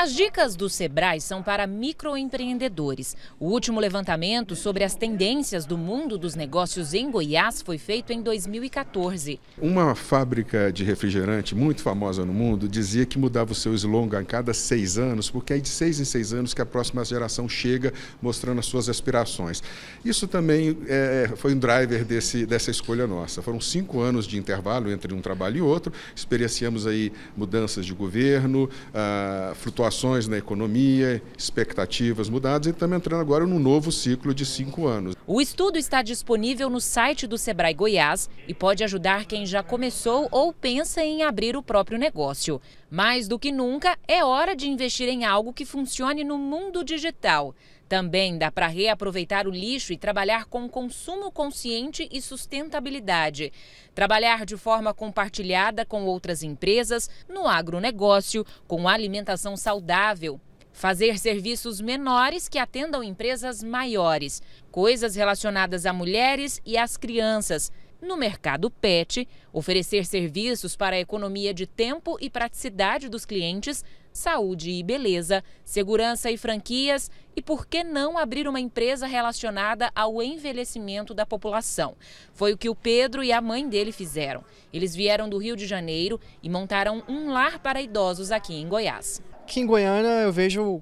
As dicas do Sebrae são para microempreendedores. O último levantamento sobre as tendências do mundo dos negócios em Goiás foi feito em 2014. Uma fábrica de refrigerante muito famosa no mundo dizia que mudava o seu slogan a cada seis anos, porque é de seis em seis anos que a próxima geração chega mostrando as suas aspirações. Isso também é, foi um driver desse, dessa escolha nossa. Foram cinco anos de intervalo entre um trabalho e outro, experienciamos aí mudanças de governo, uh, flutuações oscilações na economia, expectativas mudadas e estamos entrando agora num novo ciclo de cinco anos. O estudo está disponível no site do Sebrae Goiás e pode ajudar quem já começou ou pensa em abrir o próprio negócio. Mais do que nunca, é hora de investir em algo que funcione no mundo digital. Também dá para reaproveitar o lixo e trabalhar com consumo consciente e sustentabilidade. Trabalhar de forma compartilhada com outras empresas, no agronegócio, com alimentação saudável, fazer serviços menores que atendam empresas maiores, coisas relacionadas a mulheres e às crianças, no mercado PET, oferecer serviços para a economia de tempo e praticidade dos clientes, saúde e beleza, segurança e franquias e por que não abrir uma empresa relacionada ao envelhecimento da população. Foi o que o Pedro e a mãe dele fizeram. Eles vieram do Rio de Janeiro e montaram um lar para idosos aqui em Goiás. Aqui em Goiânia eu vejo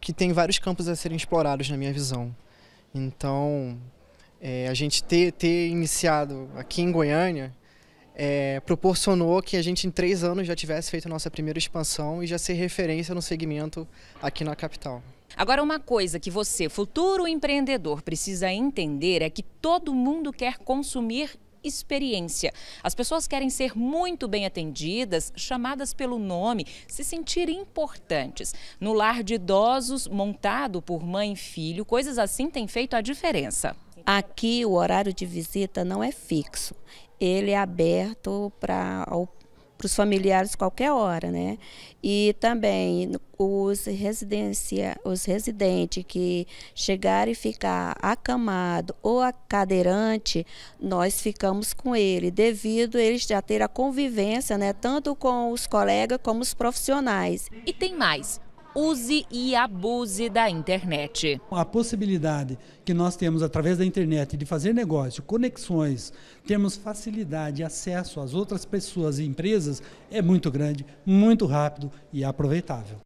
que tem vários campos a serem explorados na minha visão. Então, é, a gente ter, ter iniciado aqui em Goiânia é, proporcionou que a gente em três anos já tivesse feito nossa primeira expansão e já ser referência no segmento aqui na capital. Agora, uma coisa que você, futuro empreendedor, precisa entender é que todo mundo quer consumir experiência. As pessoas querem ser muito bem atendidas, chamadas pelo nome, se sentir importantes. No lar de idosos, montado por mãe e filho, coisas assim têm feito a diferença. Aqui o horário de visita não é fixo, ele é aberto para para os familiares qualquer hora, né? E também os, residência, os residentes que chegarem e ficar acamado ou a cadeirante, nós ficamos com ele, devido eles já ter a convivência, né? Tanto com os colegas como os profissionais. E tem mais use e abuse da internet. A possibilidade que nós temos através da internet de fazer negócio, conexões, termos facilidade, acesso às outras pessoas e empresas é muito grande, muito rápido e aproveitável.